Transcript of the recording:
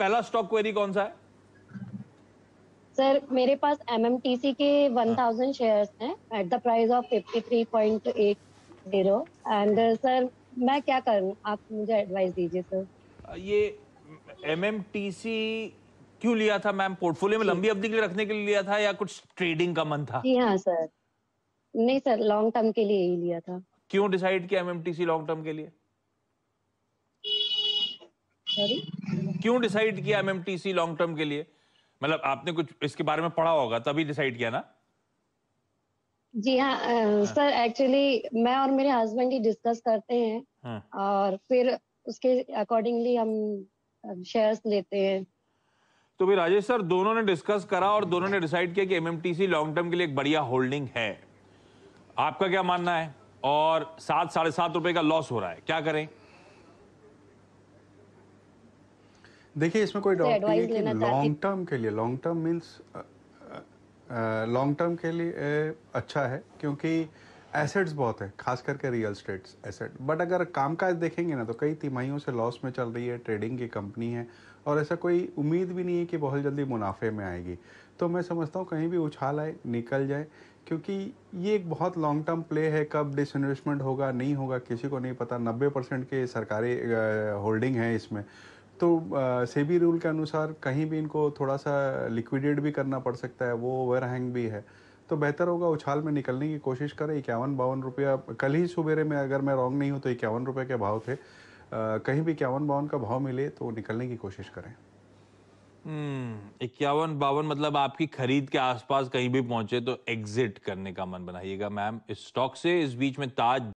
पहला stock query कौन सा है सर मेरे पास एमएमटीसी के 1000 हाँ। शेयर्स हैं at the price of 53.80 and sir मैं क्या करूं आप मुझे एडवाइस दीजिए सर ये एमएमटीसी क्यों लिया था मैम पोर्टफोलियो में लंबी अवधि के लिए रखने के लिए लिया था या कुछ ट्रेडिंग का मन था जी हाँ सर नहीं सर लॉन्ग टर्म के लिए ही लिया था क्यों डिसाइड किया एमएमटीसी लॉन्ग टर्म के लिए क्यों डिसाइड किया एमएमटीसी लॉन्ग टर्म के लिए मतलब आपने कुछ इसके बारे में पढ़ा होगा तभी डिसाइड किया ना जी हाँ सर एक्चुअली हाँ। मैं और मेरे हस्बैंड ही डिस्कस करते हैं हाँ. और फिर उसके अकॉर्डिंगली हम शेयर्स लेते हैं तो भी राजेश सर दोनों ने डिस्कस करा और दोनों ने डिसाइड किया कि एमएमटीसी लॉन्ग टर्म के लिए एक बढ़िया होल्डिंग है आपका क्या मानना है और सात साढ़े सात रुपए का लॉस हो रहा है क्या करें देखिए इसमें कोई डाउट नहीं है कि लॉन्ग टर्म के लिए long term means long term के लिए अच्छा है क्योंकि एसेट्स बहुत है खास करके रियल स्टेट्स एसेट बट अगर काम काज देखेंगे ना तो कई तिमाहियों से लॉस में चल रही है ट्रेडिंग की कंपनी है और ऐसा कोई उम्मीद भी नहीं है कि बहुत जल्दी मुनाफे में आएगी तो मैं समझता हूँ कहीं भी उछाल आए निकल जाए क्योंकि ये एक बहुत लॉन्ग टर्म प्ले है कब डिसइन्वेस्टमेंट होगा नहीं होगा किसी को नहीं पता नब्बे परसेंट के सरकारी होल्डिंग है इसमें तो सेबी रूल के अनुसार कहीं भी इनको थोड़ा सा लिक्विडेट भी करना पड़ सकता है वो ओवरहैंग भी है तो बेहतर होगा उछाल में निकलने की कोशिश करें इक्यावन बावन रुपया कल ही सुबेरे में अगर मैं रॉन्ग नहीं हूँ तो इक्यावन रुपये के भाव थे कहीं भी इक्यावन बावन का भाव मिले तो निकलने की कोशिश करें हम्म, इक्यावन बावन मतलब आपकी खरीद के आसपास कहीं भी पहुंचे तो एग्जिट करने का मन बनाइएगा मैम इस स्टॉक से इस बीच में ताज